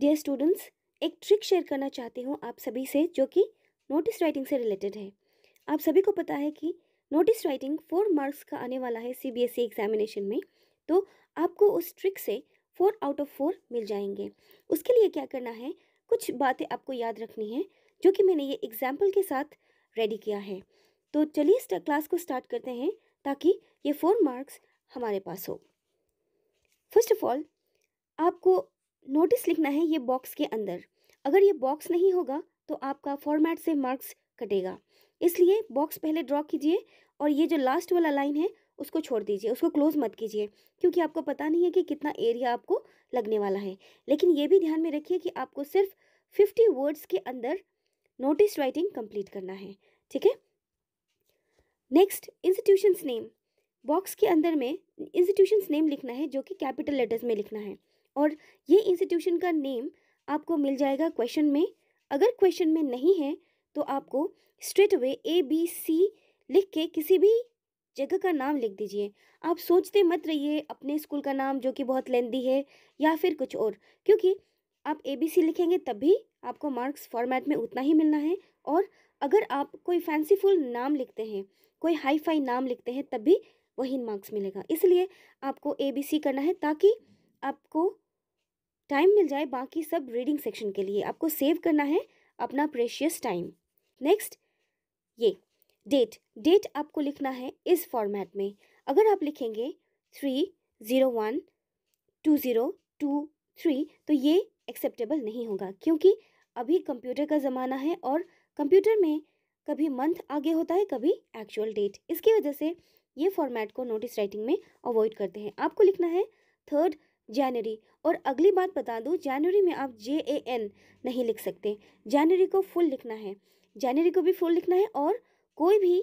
dear students एक trick share करना चाहती हूँ आप सभी से जो कि नोटिस राइटिंग से रिलेटेड है आप सभी को पता है कि नोटिस राइटिंग फोर मार्क्स का आने वाला है सीबीएसई एग्जामिनेशन e में तो आपको उस ट्रिक से फोर आउट ऑफ फोर मिल जाएंगे उसके लिए क्या करना है कुछ बातें आपको याद रखनी है जो कि मैंने ये एग्जाम्पल के साथ रेडी किया है तो चलिए क्लास को स्टार्ट करते हैं ताकि ये फोर मार्क्स हमारे पास हो फर्स्ट ऑफ ऑल आपको नोटिस लिखना है ये बॉक्स के अंदर अगर ये बॉक्स नहीं होगा तो आपका फॉर्मेट से मार्क्स कटेगा इसलिए बॉक्स पहले ड्रॉ कीजिए और ये जो लास्ट वाला लाइन है उसको छोड़ दीजिए उसको क्लोज मत कीजिए क्योंकि आपको पता नहीं है कि कितना एरिया आपको लगने वाला है लेकिन ये भी ध्यान में रखिए कि आपको सिर्फ फिफ्टी वर्ड्स के अंदर नोटिस राइटिंग कंप्लीट करना है ठीक है नेक्स्ट इंस्टीट्यूशंस नेम बॉक्स के अंदर में इंस्टीट्यूशंस नेम लिखना है जो कि कैपिटल लेटर्स में लिखना है और ये इंस्टीट्यूशन का नेम आपको मिल जाएगा क्वेश्चन में अगर क्वेश्चन में नहीं है तो आपको straight away A B C लिख के किसी भी जगह का नाम लिख दीजिए आप सोचते मत रहिए अपने स्कूल का नाम जो कि बहुत लेंदी है या फिर कुछ और क्योंकि आप ए बी सी लिखेंगे तब भी आपको मार्क्स फॉर्मेट में उतना ही मिलना है और अगर आप कोई फैंसीफुल नाम लिखते हैं कोई हाई फाई नाम लिखते हैं तब भी वही मार्क्स मिलेगा इसलिए आपको ए बी सी करना है ताकि आपको टाइम मिल जाए बाकी सब रीडिंग सेक्शन के लिए आपको सेव करना है अपना प्रेशियस टाइम नेक्स्ट ये डेट डेट आपको लिखना है इस फॉर्मेट में अगर आप लिखेंगे three zero one two zero two three तो ये एक्सेप्टेबल नहीं होगा क्योंकि अभी कंप्यूटर का ज़माना है और कंप्यूटर में कभी मंथ आगे होता है कभी एक्चुअल डेट इसकी वजह से ये फॉर्मेट को नोटिस राइटिंग में अवॉइड करते हैं आपको लिखना है थर्ड जनवरी और अगली बात बता दूँ जनवरी में आप जे ए एन नहीं लिख सकते जनवरी को फुल लिखना है जनवरी को भी फुल लिखना है और कोई भी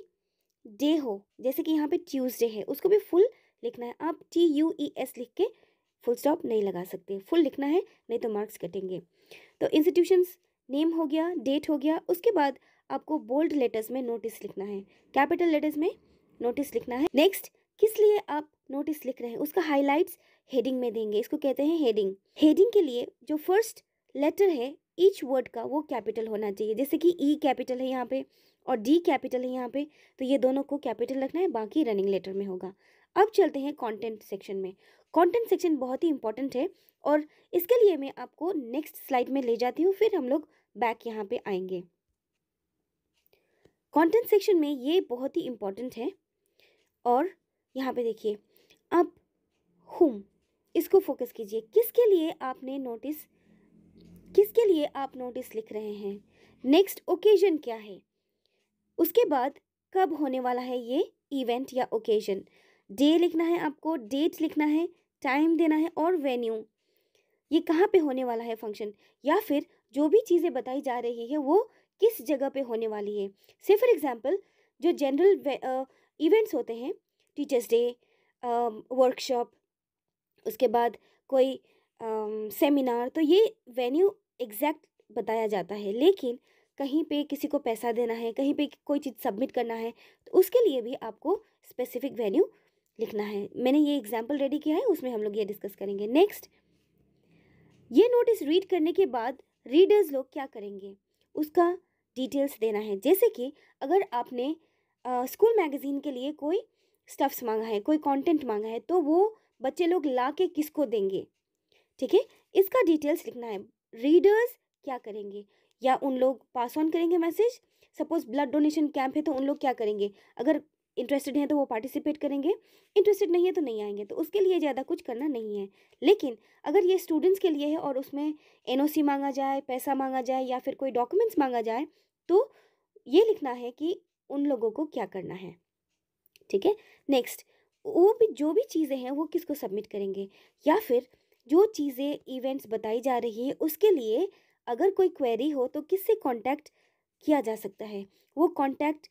डे हो जैसे कि यहाँ पे ट्यूसडे है उसको भी फुल लिखना है आप टी यू ई एस लिख के फुल स्टॉप नहीं लगा सकते फुल लिखना है नहीं तो मार्क्स कटेंगे तो इंस्टीट्यूशंस नेम हो गया डेट हो गया उसके बाद आपको बोल्ड लेटर्स में नोटिस लिखना है कैपिटल लेटर्स में नोटिस लिखना है नेक्स्ट किस लिए आप नोटिस लिख रहे हैं उसका हाईलाइट्स हेडिंग में देंगे इसको कहते हैं हेडिंग हेडिंग के लिए जो फर्स्ट लेटर है ईच वर्ड का वो कैपिटल होना चाहिए जैसे कि ई e कैपिटल है यहाँ पे और डी कैपिटल है यहाँ पे तो ये दोनों को कैपिटल रखना है बाकी रनिंग लेटर में होगा अब चलते हैं कंटेंट सेक्शन में कंटेंट सेक्शन बहुत ही इंपॉर्टेंट है और इसके लिए मैं आपको नेक्स्ट स्लाइड में ले जाती हूँ फिर हम लोग बैक यहाँ पे आएंगे कंटेंट सेक्शन में ये बहुत ही इम्पॉर्टेंट है और यहाँ पे देखिए अब हुम इसको फोकस कीजिए किसके लिए आपने नोटिस किसके लिए आप नोटिस लिख रहे हैं नेक्स्ट ओकेजन क्या है उसके बाद कब होने वाला है ये इवेंट या ओकेजन डे लिखना है आपको डेट लिखना है टाइम देना है और वेन्यू ये कहाँ पे होने वाला है फंक्शन या फिर जो भी चीज़ें बताई जा रही है वो किस जगह पे होने वाली है से फॉर एग्ज़ाम्पल जो जनरल इवेंट्स uh, होते हैं टीचर्स डे वर्कशॉप उसके बाद कोई सेमिनार तो ये वेन्यू एग्जैक्ट बताया जाता है लेकिन कहीं पे किसी को पैसा देना है कहीं पे कोई चीज़ सबमिट करना है तो उसके लिए भी आपको स्पेसिफिक वेन्यू लिखना है मैंने ये एग्जाम्पल रेडी किया है उसमें हम लोग ये डिस्कस करेंगे नेक्स्ट ये नोटिस रीड करने के बाद रीडर्स लोग क्या करेंगे उसका डिटेल्स देना है जैसे कि अगर आपने स्कूल मैगज़ीन के लिए कोई स्टफ्स मांगा है कोई कंटेंट मांगा है तो वो बच्चे लोग ला के किसको देंगे ठीक है इसका डिटेल्स लिखना है रीडर्स क्या करेंगे या उन लोग पास ऑन करेंगे message suppose blood donation camp है तो उन लोग क्या करेंगे अगर इंटरेस्टेड हैं तो वो पार्टिसिपेट करेंगे इंटरेस्टेड नहीं है तो नहीं आएंगे तो उसके लिए ज़्यादा कुछ करना नहीं है लेकिन अगर ये स्टूडेंट्स के लिए है और उसमें एनओसी मांगा जाए पैसा मांगा जाए या फिर कोई डॉक्यूमेंट्स मांगा जाए तो ये लिखना है कि उन लोगों को क्या करना है ठीक है नेक्स्ट वो भी जो भी चीज़ें हैं वो किसको सबमिट करेंगे या फिर जो चीज़ें इवेंट्स बताई जा रही है उसके लिए अगर कोई क्वेरी हो तो किससे कांटेक्ट किया जा सकता है वो कांटेक्ट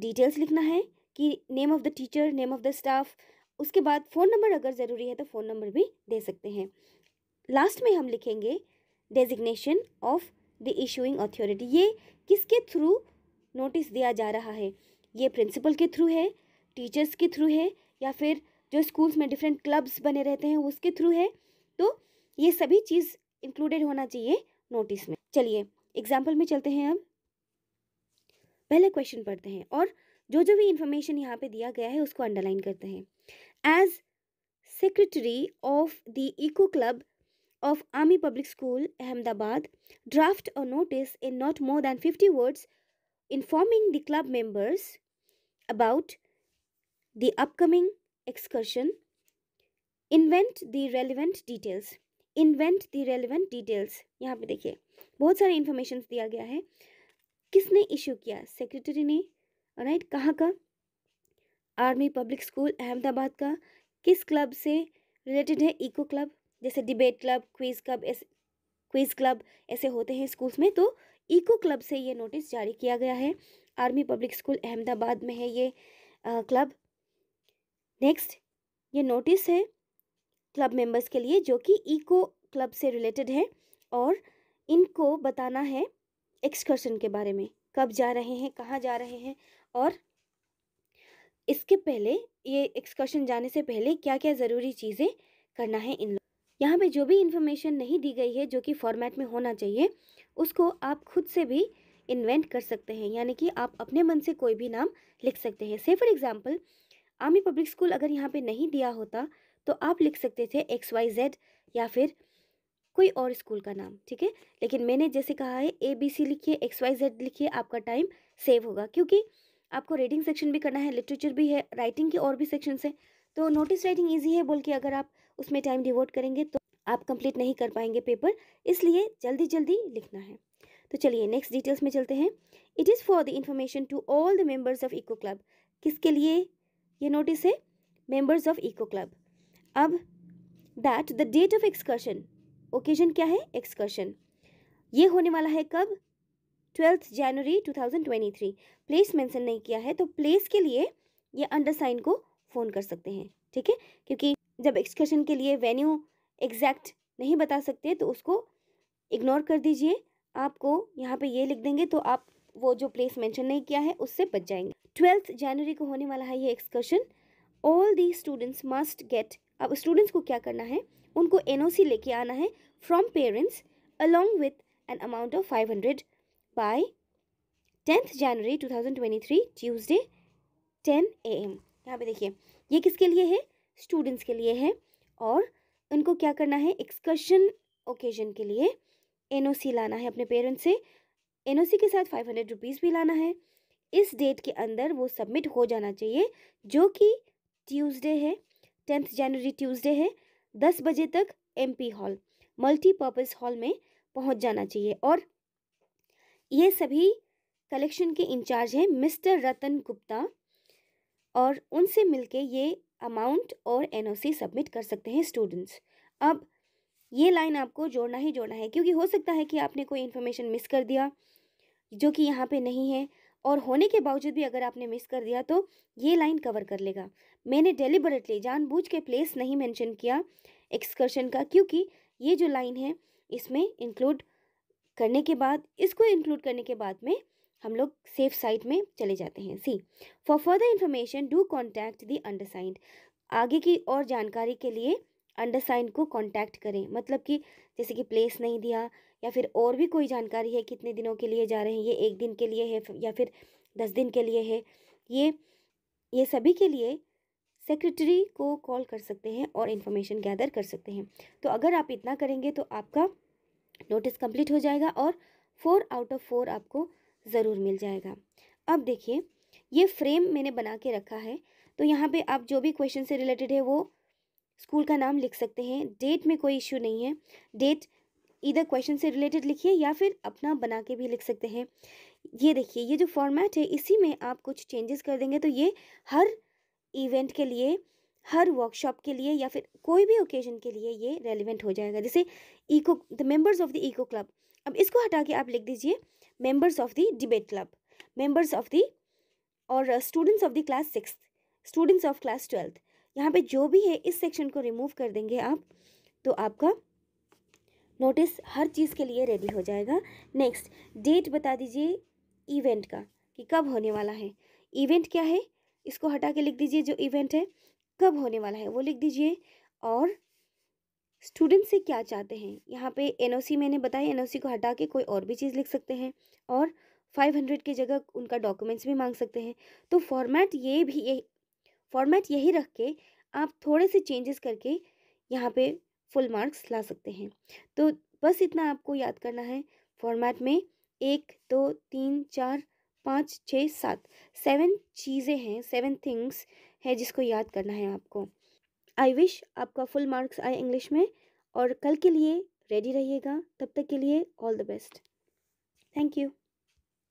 डिटेल्स लिखना है कि name of the teacher name of the staff उसके बाद फ़ोन नंबर अगर ज़रूरी है तो फ़ोन नंबर भी दे सकते हैं लास्ट में हम लिखेंगे designation of the issuing authority ये किसके थ्रू नोटिस दिया जा रहा है ये प्रिंसिपल के थ्रू है टीचर्स के थ्रू है या फिर जो स्कूल्स में डिफरेंट क्लब्स बने रहते हैं उसके थ्रू है तो ये सभी चीज़ इंक्लूडेड होना चाहिए नोटिस में चलिए एग्जाम्पल में चलते हैं अब पहले क्वेश्चन पढ़ते हैं और जो जो भी इंफॉर्मेशन यहाँ पे दिया गया है उसको अंडरलाइन करते हैं as secretary of the eco club of army public school Ahmedabad draft a notice in not more than fifty words informing the club members about the upcoming excursion invent the relevant details invent the relevant details यहाँ पे देखिए बहुत सारे information दिया गया है किसने issue किया सेक्रेटरी ने राइट कहाँ का आर्मी पब्लिक स्कूल अहमदाबाद का किस क्लब से रिलेटेड है इको क्लब जैसे डिबेट क्लब क्विज क्लब ऐसे क्विज क्लब ऐसे होते हैं स्कूल्स में तो इको क्लब से ये नोटिस जारी किया गया है आर्मी पब्लिक स्कूल अहमदाबाद में है ये क्लब नेक्स्ट ये नोटिस है क्लब मेंबर्स के लिए जो कि इको क्लब से रिलेटेड है और इनको बताना है एक्सकर्शन के बारे में कब जा रहे हैं कहाँ जा रहे हैं और इसके पहले ये एक्सकर्शन जाने से पहले क्या क्या ज़रूरी चीज़ें करना है इन लोग यहाँ पे जो भी इन्फॉर्मेशन नहीं दी गई है जो कि फॉर्मेट में होना चाहिए उसको आप खुद से भी इन्वेंट कर सकते हैं यानी कि आप अपने मन से कोई भी नाम लिख सकते हैं say for example army public school अगर यहाँ पे नहीं दिया होता तो आप लिख सकते थे एक्स वाई जेड या फिर कोई और स्कूल का नाम ठीक है लेकिन मैंने जैसे कहा है ए बी सी लिखिए एक्स वाई जेड लिखिए आपका टाइम सेव होगा क्योंकि आपको रीडिंग सेक्शन भी करना है लिटरेचर भी है राइटिंग के और भी सेक्शंस हैं तो नोटिस राइटिंग ईजी है बोल के अगर आप उसमें टाइम डिवोट करेंगे तो आप कंप्लीट नहीं कर पाएंगे पेपर इसलिए जल्दी जल्दी लिखना है तो चलिए नेक्स्ट डिटेल्स में चलते हैं it is for the information to all the members of eco club किसके लिए ये नोटिस है मेंबर्स ऑफ इको क्लब अब that the date of excursion occasion क्या है एक्सकर्शन ये होने वाला है कब twelfth January two thousand twenty three place mention नहीं किया है तो प्लेस के लिए ये अंडर साइन को फ़ोन कर सकते हैं ठीक है क्योंकि जब एक्सकर्शन के लिए वेन्यू एग्जैक्ट नहीं बता सकते तो उसको इग्नोर कर दीजिए आपको यहाँ पे ये लिख देंगे तो आप वो जो प्लेस मेंशन नहीं किया है उससे बच जाएंगे ट्वेल्थ जनवरी को होने वाला है ये excursion all the students must get अब स्टूडेंट्स को क्या करना है उनको एन लेके आना है from parents along with an amount of five hundred by tenth January two thousand twenty three Tuesday ten A M यहाँ पर देखिए ये किसके लिए है स्टूडेंट्स के लिए है और उनको क्या करना है एक्सकर्शन ओकेजन के लिए एनओसी लाना है अपने पेरेंट्स से एनओसी के साथ फाइव हंड्रेड रुपीज़ भी लाना है इस डेट के अंदर वो सबमिट हो जाना चाहिए जो कि ट्यूसडे है टेंथ जनवरी ट्यूसडे है दस बजे तक एमपी हॉल मल्टीपर्पज़ हॉल में पहुंच जाना चाहिए और ये सभी कलेक्शन के इंचार्ज हैं मिस्टर रतन गुप्ता और उनसे मिलके ये अमाउंट और एनओसी सबमिट कर सकते हैं स्टूडेंट्स अब ये लाइन आपको जोड़ना ही जोड़ना है क्योंकि हो सकता है कि आपने कोई इन्फॉर्मेशन मिस कर दिया जो कि यहाँ पे नहीं है और होने के बावजूद भी अगर आपने मिस कर दिया तो ये लाइन कवर कर लेगा मैंने डेलीबरेटली जानबूझ के प्लेस नहीं मेंशन किया एक्सकर्शन का क्योंकि ये जो लाइन है इसमें इंक्लूड करने के बाद इसको इंक्लूड करने के बाद में हम लोग सेफ साइड में चले जाते हैं see for further information do contact the undersigned आगे की और जानकारी के लिए अंडरसाइंड को कॉन्टैक्ट करें मतलब कि जैसे कि प्लेस नहीं दिया या फिर और भी कोई जानकारी है कितने दिनों के लिए जा रहे हैं ये एक दिन के लिए है या फिर दस दिन के लिए है ये ये सभी के लिए सेक्रेटरी को कॉल कर सकते हैं और इन्फॉर्मेशन गैदर कर सकते हैं तो अगर आप इतना करेंगे तो आपका नोटिस कंप्लीट हो जाएगा और फोर आउट ऑफ फोर आपको ज़रूर मिल जाएगा अब देखिए ये फ्रेम मैंने बना के रखा है तो यहाँ पे आप जो भी क्वेश्चन से रिलेटेड है वो स्कूल का नाम लिख सकते हैं डेट में कोई इश्यू नहीं है डेट इधर क्वेश्चन से रिलेटेड लिखिए या फिर अपना बना के भी लिख सकते हैं ये देखिए ये जो फॉर्मेट है इसी में आप कुछ चेंजेस कर देंगे तो ये हर इवेंट के लिए हर वर्कशॉप के लिए या फिर कोई भी ओकेजन के लिए ये रेलिवेंट हो जाएगा जैसे eco the members of the eco club अब इसको हटा के आप लिख दीजिए members of the debate club members of the और students of the class six students of class twelfth यहाँ पे जो भी है इस सेक्शन को रिमूव कर देंगे आप तो आपका नोटिस हर चीज़ के लिए रेडी हो जाएगा नेक्स्ट डेट बता दीजिए इवेंट का कि कब होने वाला है इवेंट क्या है इसको हटा के लिख दीजिए जो इवेंट है कब होने वाला है वो लिख दीजिए और स्टूडेंट से क्या चाहते हैं यहाँ पे एनओसी मैंने बताया एनओसी को हटा के कोई और भी चीज़ लिख सकते हैं और फाइव हंड्रेड की जगह उनका डॉक्यूमेंट्स भी मांग सकते हैं तो फॉर्मेट ये भी ये फॉर्मेट यही रख के आप थोड़े से चेंजेस करके यहाँ पे फुल मार्क्स ला सकते हैं तो बस इतना आपको याद करना है फॉर्मेट में एक दो तीन चार पाँच छः सात सेवन चीज़ें हैं सेवन थिंग्स है जिसको याद करना है आपको आई विश आपका फुल मार्क्स आए इंग्लिश में और कल के लिए रेडी रहिएगा तब तक के लिए all the best thank you